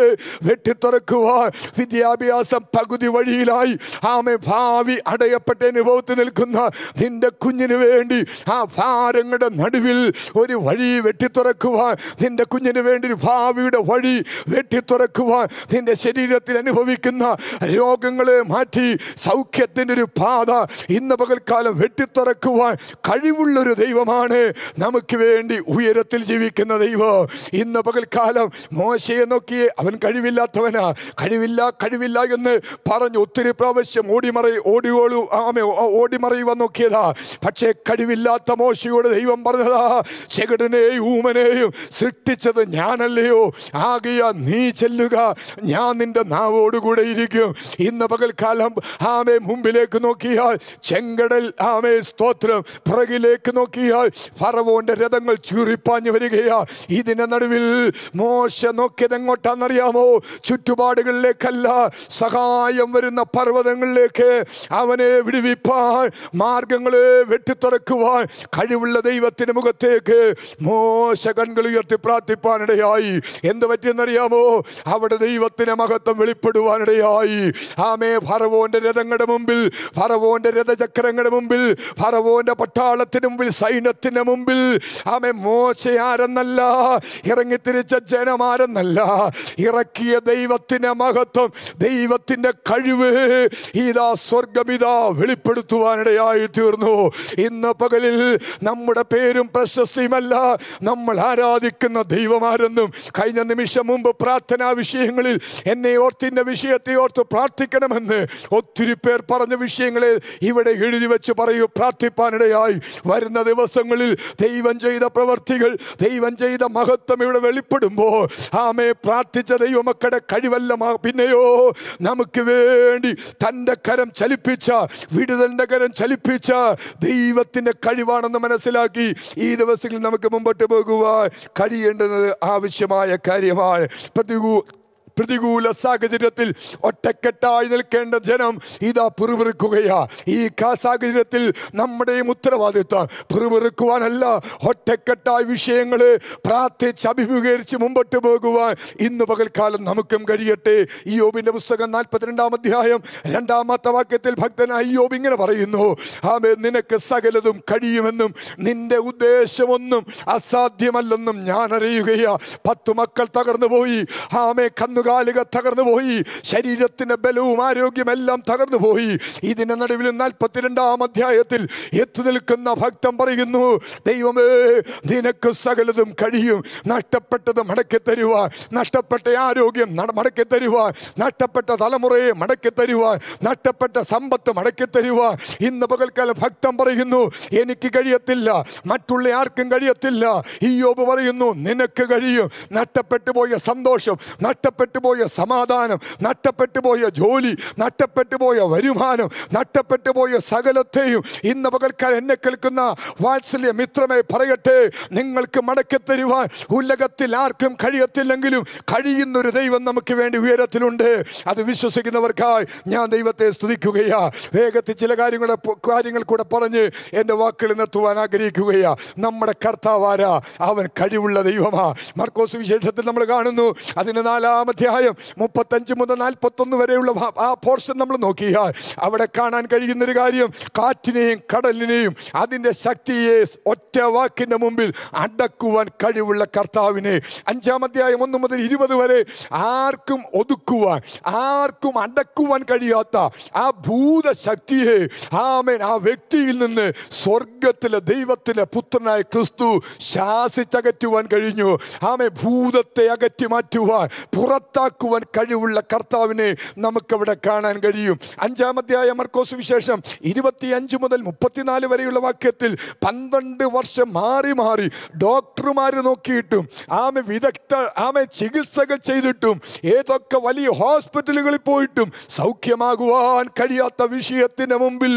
വെട്ടിത്തുറക്കുവാൻ വിദ്യാഭ്യാസം പകുതി വഴിയിലായി ആമേ ഭാവി അടയപ്പെട്ട അനുഭവത്തിൽ നിൽക്കുന്ന നിന്റെ കുഞ്ഞിന് വേണ്ടി ആ ഭാരങ്ങളുടെ നടുവിൽ ഒരു വഴി വെട്ടി തുറക്കുവാൻ നിന്റെ കുഞ്ഞിന് വേണ്ടി ഒരു ഭാവിയുടെ വഴി തുറക്കുവാൻ നിന്റെ ശരീരത്തിൽ അനുഭവിക്കുന്ന രോഗങ്ങളെ മാറ്റി സൗഖ്യത്തിൻ്റെ ഒരു പാത ഇന്ന് പകൽക്കാലം തുറക്കുവാൻ കഴിവുള്ളൊരു ദൈവമാണ് നമുക്ക് വേണ്ടി ഉയരത്തിൽ ജീവിക്കുന്ന ദൈവം ഇന്ന് പകൽക്കാലം മോശയെ നോക്കിയേ അവൻ കഴിവില്ലാത്തവനാ കഴിവില്ല കഴിവില്ല എന്ന് പറഞ്ഞു ഒത്തിരി പ്രാവശ്യം ആവശ്യം ഓടിമറി ഓടിയോളു ആമേ ഓടിമറിയുവാൻ നോക്കിയതാ പക്ഷേ കഴിവില്ലാത്ത മോശയോട് ദൈവം പറഞ്ഞതാ ചെകിടനെയും ഊമനെയും സൃഷ്ടിച്ചത് ഞാനല്ലയോ ആകിയ നീ ചെല്ലുക ഞാൻ നിന്റെ നാവോടുകൂടെ ഇരിക്കും ഇന്ന് പകൽക്കാലം ആമേ മുമ്പിലേക്ക് നോക്കിയാൽ ചെങ്കടൽ ആമേ സ്തോത്രം പുറകിലേക്ക് നോക്കിയാൽ ഫറവോന്റെ രഥങ്ങൾ ചീറിപ്പാഞ്ഞു വരികയാ ഇതിന്റെ നടുവിൽ മോശ നോക്കിയത് എങ്ങോട്ടാണെന്നറിയാമോ ചുറ്റുപാടുകളിലേക്കല്ല സഹായം വരുന്ന പർവ്വതങ്ങൾ മാർഗങ്ങളിലേക്ക് അവനെ വിടുവിപ്പാൻ മാർഗങ്ങളെ വെട്ടിത്തുറക്കുവാൻ കഴിവുള്ള ദൈവത്തിന് മുഖത്തേക്ക് മോശ കൺകൾ ഉയർത്തി പ്രാർത്ഥിപ്പാനിടയായി എന്ത് പറ്റിയെന്നറിയാമോ അവിടെ ദൈവത്തിന് മഹത്വം വെളിപ്പെടുവാനിടയായി ആമേ ഫറവോന്റെ രഥങ്ങളുടെ മുമ്പിൽ ഫറവോന്റെ രഥചക്രങ്ങളുടെ മുമ്പിൽ ഫറവോന്റെ പട്ടാളത്തിന് മുമ്പിൽ സൈന്യത്തിന് മുമ്പിൽ ആമേ മോശയാരെന്നല്ല ഇറങ്ങിത്തിരിച്ച ജനമാരെന്നല്ല ഇറക്കിയ ദൈവത്തിന് മഹത്വം ദൈവത്തിന്റെ കഴിവ് ഇതാ സ്വർഗമിതാ വെളിപ്പെടുത്തുവാനിടയായി തീർന്നു ഇന്ന് പകലിൽ നമ്മുടെ പേരും പ്രശസ്തിയുമല്ല നമ്മൾ ആരാധിക്കുന്ന ദൈവമാരെന്നും കഴിഞ്ഞ നിമിഷം മുമ്പ് പ്രാർത്ഥനാ വിഷയങ്ങളിൽ എന്നെ ഓർത്തിൻ്റെ വിഷയത്തെ ഓർത്ത് പ്രാർത്ഥിക്കണമെന്ന് ഒത്തിരി പേർ പറഞ്ഞ വിഷയങ്ങളെ ഇവിടെ എഴുതി വെച്ച് പറയൂ പ്രാർത്ഥിപ്പാനിടയായി വരുന്ന ദിവസങ്ങളിൽ ദൈവം ചെയ്ത പ്രവർത്തികൾ ദൈവം ചെയ്ത മഹത്വം ഇവിടെ വെളിപ്പെടുമ്പോൾ ആമേ പ്രാർത്ഥിച്ച ദൈവമക്കളുടെ കഴിവല്ല പിന്നെയോ നമുക്ക് വേണ്ടി തൻ്റെ കരം ചലിപ്പിച്ച വിടുതലിൻ്റെ കരം ചലിപ്പിച്ച ദൈവത്തിൻ്റെ കഴിവാണെന്ന് മനസ്സിലാക്കി ഈ ദിവസങ്ങളിൽ നമുക്ക് മുമ്പോട്ട് പോകുവാൻ കഴിയേണ്ടത് ആവശ്യമായ കാര്യമാണ് പ്രതികൂ പ്രതികൂല സാഹചര്യത്തിൽ ഒറ്റക്കെട്ടായി നിൽക്കേണ്ട ജനം ഇതാ പിറുപിറുക്കുകയാ ഈ സാഹചര്യത്തിൽ നമ്മുടെയും ഉത്തരവാദിത്വം പിറുപിറുക്കുവാനല്ല ഒറ്റക്കെട്ടായ വിഷയങ്ങളെ പ്രാർത്ഥിച്ച് അഭിമുഖീകരിച്ച് മുമ്പോട്ട് പോകുവാൻ ഇന്ന് പകൽക്കാലം നമുക്കും കഴിയട്ടെ ഈ യോബിൻ്റെ പുസ്തകം നാൽപ്പത്തിരണ്ടാം അധ്യായം രണ്ടാമത്തെ വാക്യത്തിൽ ഭക്തനായി യോബ് ഇങ്ങനെ പറയുന്നു ആമേ നിനക്ക് സകലതും കഴിയുമെന്നും നിന്റെ ഉദ്ദേശമൊന്നും അസാധ്യമല്ലെന്നും ഞാൻ അറിയുകയാ പത്തു മക്കൾ തകർന്നു പോയി ആമേ കന്നു കന്നുകാലിക തകർന്നു പോയി ശരീരത്തിന്റെ ബലവും ആരോഗ്യമെല്ലാം തകർന്നു പോയി ഇതിന്റെ നടുവിൽ നാൽപ്പത്തിരണ്ടാം അധ്യായത്തിൽ എത്തു നിൽക്കുന്ന ഭക്തം പറയുന്നു ദൈവമേ നിനക്ക് സകലതും കഴിയും നഷ്ടപ്പെട്ടത് മടക്കി തരുവാൻ നഷ്ടപ്പെട്ട ആരോഗ്യം മടക്കി തരുവാൻ നഷ്ടപ്പെട്ട തലമുറയെ മടക്കി തരുവാൻ നഷ്ടപ്പെട്ട സമ്പത്ത് മടക്കി തരുവാൻ ഇന്ന് പകൽക്കാലം ഭക്തം പറയുന്നു എനിക്ക് കഴിയത്തില്ല മറ്റുള്ള ആർക്കും കഴിയത്തില്ല ഈ യോബ് പറയുന്നു നിനക്ക് കഴിയും നഷ്ടപ്പെട്ടു പോയ സന്തോഷം നഷ്ടപ്പെട്ട നഷ്ടപ്പെട്ടു പോയ സമാധാനം നഷ്ടപ്പെട്ടു പോയ ജോലി നഷ്ടപ്പെട്ടു പോയ വരുമാനം നഷ്ടപ്പെട്ടു പോയ സകലത്തെയും ഇന്ന് പകൽക്കാൻ എന്നെ കേൾക്കുന്ന വാത്സല്യ മിത്രമേ പറയട്ടെ നിങ്ങൾക്ക് തരുവാൻ ഉലകത്തിൽ ആർക്കും കഴിയത്തില്ലെങ്കിലും കഴിയുന്നൊരു ദൈവം നമുക്ക് വേണ്ടി ഉയരത്തിലുണ്ട് അത് വിശ്വസിക്കുന്നവർക്കായി ഞാൻ ദൈവത്തെ സ്തുതിക്കുകയാ വേഗത്തിൽ ചില കാര്യങ്ങളെ കാര്യങ്ങൾ കൂടെ പറഞ്ഞ് എൻ്റെ വാക്കുകൾ നിർത്തുവാൻ ആഗ്രഹിക്കുകയാ നമ്മുടെ കർത്താവാരാ അവൻ കഴിവുള്ള ദൈവമാ മർക്കോസ് വിശേഷത്തിൽ നമ്മൾ കാണുന്നു അതിന് നാലാമത്തെ അധ്യായം മുപ്പത്തഞ്ച് മുതൽ നാൽപ്പത്തൊന്ന് വരെയുള്ള ആ പോർഷൻ നമ്മൾ നോക്കിയാൽ അവിടെ കാണാൻ കഴിയുന്നൊരു കാര്യം കാറ്റിനെയും കടലിനെയും അതിൻ്റെ ശക്തിയെ ഒറ്റ വാക്കിൻ്റെ മുമ്പിൽ അടക്കുവാൻ കഴിവുള്ള കർത്താവിനെ അഞ്ചാം അധ്യായം ഒന്ന് മുതൽ ഇരുപത് വരെ ആർക്കും ഒതുക്കുവാൻ ആർക്കും അടക്കുവാൻ കഴിയാത്ത ആ ഭൂതശക്തിയെ ആമേൻ ആ വ്യക്തിയിൽ നിന്ന് സ്വർഗത്തിലെ ദൈവത്തിലെ പുത്രനായ ക്രിസ്തു ശാസിച്ചകറ്റുവാൻ കഴിഞ്ഞു ആമേ ഭൂതത്തെ അകറ്റി മാറ്റുവാൻ പുറത്ത് പുറത്താക്കുവാൻ കഴിവുള്ള കർത്താവിനെ നമുക്കവിടെ കാണാൻ കഴിയും അഞ്ചാമധ്യായ മർക്കോസ് വിശേഷം ഇരുപത്തിയഞ്ച് മുതൽ മുപ്പത്തിനാല് വരെയുള്ള വാക്യത്തിൽ പന്ത്രണ്ട് വർഷം മാറി മാറി ഡോക്ടർമാർ നോക്കിയിട്ടും ആമെ വിദഗ്ധ ആമെ ചികിത്സകൾ ചെയ്തിട്ടും ഏതൊക്കെ വലിയ ഹോസ്പിറ്റലുകളിൽ പോയിട്ടും സൗഖ്യമാകുവാൻ കഴിയാത്ത വിഷയത്തിന് മുമ്പിൽ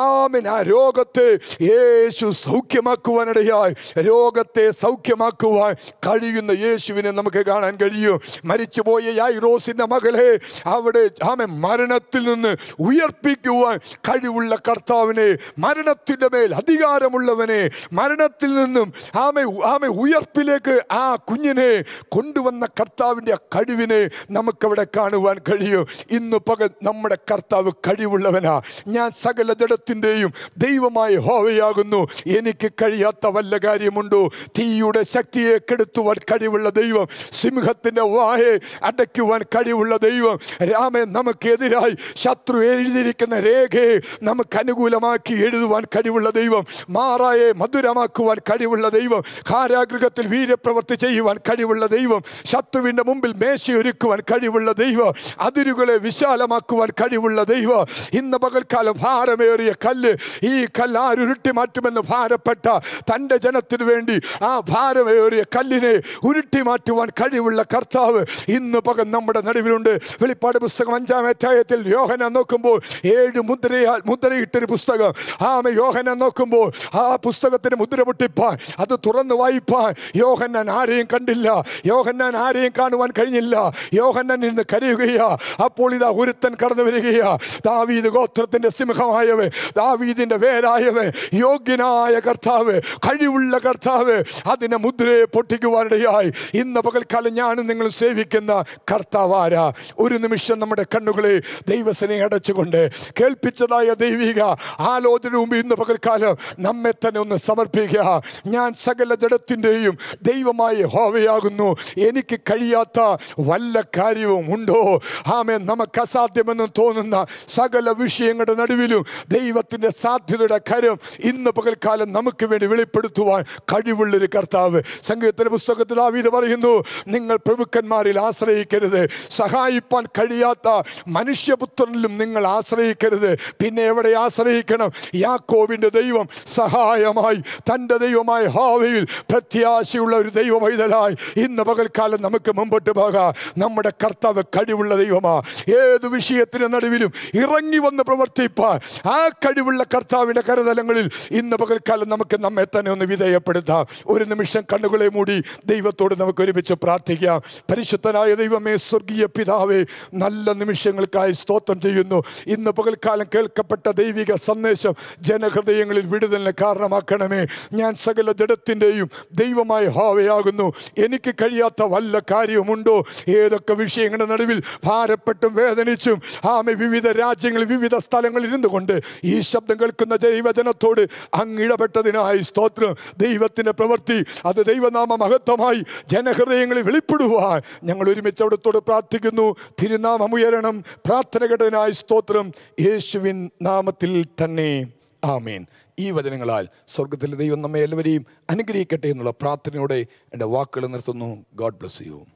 ആമൻ ആ രോഗത്തെ യേശു സൗഖ്യമാക്കുവാനിടയായി രോഗത്തെ സൗഖ്യമാക്കുവാൻ കഴിയുന്ന യേശുവിനെ നമുക്ക് കാണാൻ കഴിയും മരിച്ചു പോയ യൈറോസിന്റെ മകളെ അവിടെ ആമെ മരണത്തിൽ നിന്ന് ഉയർപ്പിക്കുവാൻ കഴിവുള്ള കർത്താവിനെ മരണത്തിൻ്റെ മേൽ അധികാരമുള്ളവനെ മരണത്തിൽ നിന്നും ആമെ ആമെ ഉയർപ്പിലേക്ക് ആ കുഞ്ഞിനെ കൊണ്ടുവന്ന കർത്താവിൻ്റെ ആ കഴിവിനെ നമുക്കവിടെ കാണുവാൻ കഴിയും ഇന്ന് പകൽ നമ്മുടെ കർത്താവ് കഴിവുള്ളവനാ ഞാൻ സകല ജഡത്തിൻ്റെയും ദൈവമായ ഹോവയാകുന്നു എനിക്ക് കഴിയാത്ത വല്ല കാര്യമുണ്ടോ തീയുടെ ശക്തിയെ കെടുത്തുവാൻ കഴിവുള്ള ദൈവം സിംഹത്തിൻ്റെ വായെ അടയ്ക്കുവാൻ കഴിവുള്ള ദൈവം രാമൻ നമുക്കെതിരായി ശത്രു എഴുതിയിരിക്കുന്ന രേഖയെ നമുക്ക് അനുകൂലമാക്കി എഴുതുവാൻ കഴിവുള്ള ദൈവം മാറായെ മധുരമാക്കുവാൻ കഴിവുള്ള ദൈവം കാരാഗ്രഹത്തിൽ വീര്യപ്രവൃത്തി ചെയ്യുവാൻ കഴിവുള്ള ദൈവം ശത്രുവിൻ്റെ മുമ്പിൽ മേശയൊരുക്കുവാൻ കഴിവുള്ള ദൈവം അതിരുകളെ വിശാലമാക്കുവാൻ കഴിവുള്ള ദൈവം ഇന്ന് പകൽക്കാലം ഭാരമേറിയ കല്ല് ഈ കല്ല് ആരുരുട്ടി മാറ്റുമെന്ന് ഭാരപ്പെട്ട തൻ്റെ ജനത്തിനു വേണ്ടി ആ ഭാരമേറിയ കല്ലിനെ ഉരുട്ടി മാറ്റുവാൻ കഴിവുള്ള കർത്താവ് ഇന്ന് ഇന്ന് പകൽ നമ്മുടെ നടുവിലുണ്ട് വെളിപ്പാട് പുസ്തകം അഞ്ചാം അധ്യായത്തിൽ യോഹന നോക്കുമ്പോൾ ഏഴ് മുദ്രയാൽ മുദ്രയിട്ടൊരു പുസ്തകം ആമ യോഹന നോക്കുമ്പോൾ ആ പുസ്തകത്തിന് മുദ്ര പൊട്ടിപ്പാൻ അത് തുറന്ന് വായിപ്പാൻ യോഹന്നാൻ ആരെയും കണ്ടില്ല യോഹന്നാൻ ആരെയും കാണുവാൻ കഴിഞ്ഞില്ല യോഹന്നാൻ ഇന്ന് കരയുകയാ അപ്പോൾ ഇതാ ഉരുത്തൻ കടന്നു വരികയാ ദാവീദ് ഗോത്രത്തിന്റെ സിംഹമായവൻ ദാവീദിന്റെ വേരായവൻ യോഗ്യനായ കർത്താവ് കഴിവുള്ള കർത്താവ് അതിനെ മുദ്രയെ പൊട്ടിക്കുവാനിടയായി ഇന്ന് പകൽക്കാലം ഞാനും നിങ്ങൾ സേവിക്കുന്ന കർത്താവാര ഒരു നിമിഷം നമ്മുടെ കണ്ണുകളെ ദൈവസനെ അടച്ചുകൊണ്ട് കേൾപ്പിച്ചതായ ദൈവിക ആലോചന മുമ്പ് ഇന്ന് പകൽക്കാലം നമ്മെ തന്നെ ഒന്ന് സമർപ്പിക്കുക ഞാൻ സകല ജഡത്തിൻ്റെയും ദൈവമായി ഹോവയാകുന്നു എനിക്ക് കഴിയാത്ത വല്ല കാര്യവും ഉണ്ടോ ആമേ നമുക്ക് അസാധ്യമെന്ന് തോന്നുന്ന സകല വിഷയങ്ങളുടെ നടുവിലും ദൈവത്തിൻ്റെ സാധ്യതയുടെ കരം ഇന്ന് പകൽക്കാലം നമുക്ക് വേണ്ടി വെളിപ്പെടുത്തുവാൻ കഴിവുള്ളൊരു കർത്താവ് സംഗീതത്തിൻ്റെ പുസ്തകത്തിൽ ആവീത് പറയുന്നു നിങ്ങൾ പ്രഭുക്കന്മാരിൽ ആശ്രയി ആശ്രയിക്കരുത് സഹായിപ്പാൻ കഴിയാത്ത മനുഷ്യപുത്രനിലും നിങ്ങൾ ആശ്രയിക്കരുത് പിന്നെ എവിടെ ആശ്രയിക്കണം യാക്കോവിൻ്റെ ദൈവം സഹായമായി തൻ്റെ ദൈവമായ ഹാവയിൽ പ്രത്യാശയുള്ള ഒരു ദൈവ പൈതലായി ഇന്ന് പകൽക്കാലം നമുക്ക് മുമ്പോട്ട് പോകാം നമ്മുടെ കർത്താവ് കഴിവുള്ള ദൈവമാ ഏത് വിഷയത്തിന് നടുവിലും ഇറങ്ങി വന്ന് പ്രവർത്തിപ്പാൻ ആ കഴിവുള്ള കർത്താവിൻ്റെ കരതലങ്ങളിൽ ഇന്ന് പകൽക്കാലം നമുക്ക് നമ്മെ തന്നെ ഒന്ന് വിധേയപ്പെടുത്താം ഒരു നിമിഷം കണ്ണുകളെ മൂടി ദൈവത്തോട് നമുക്ക് ഒരുമിച്ച് പ്രാർത്ഥിക്കാം പരിശുദ്ധനായ ദൈവമേ സ്വർഗീയ പിതാവേ നല്ല നിമിഷങ്ങൾക്കായി സ്തോത്രം ചെയ്യുന്നു ഇന്ന് പകൽക്കാലം കേൾക്കപ്പെട്ട ദൈവിക സന്ദേശം ജനഹൃദയങ്ങളിൽ വിടുതലിന് കാരണമാക്കണമേ ഞാൻ സകല ജഡത്തിൻ്റെയും ദൈവമായി ഹാവയാകുന്നു എനിക്ക് കഴിയാത്ത വല്ല കാര്യവുമുണ്ടോ ഏതൊക്കെ വിഷയങ്ങളുടെ നടുവിൽ ഭാരപ്പെട്ടും വേദനിച്ചും ആമെ വിവിധ രാജ്യങ്ങളിൽ വിവിധ സ്ഥലങ്ങളിൽ ഇരുന്നു കൊണ്ട് ഈ ശബ്ദം കേൾക്കുന്ന ദൈവജനത്തോട് അങ്ങിടപെട്ടതിനായി സ്തോത്രം ദൈവത്തിൻ്റെ പ്രവൃത്തി അത് ദൈവനാമ മഹത്വമായി ജനഹൃദയങ്ങളിൽ വെളിപ്പെടുവാൻ ഞങ്ങൾ ഒരു ഒരുമിച്ച് അവിടുത്തോട് പ്രാർത്ഥിക്കുന്നു തിരുനാമം ഉയരണം പ്രാർത്ഥന ഘടനായ സ്തോത്രം യേശുവിൻ നാമത്തിൽ തന്നെ ആമേൻ ഈ വചനങ്ങളാൽ സ്വർഗത്തിലെ ദൈവം നമ്മെ എല്ലാവരെയും അനുഗ്രഹിക്കട്ടെ എന്നുള്ള പ്രാർത്ഥനയോടെ എൻ്റെ വാക്കുകൾ നിർത്തുന്നു ഗോഡ് ബ്ലസ് യു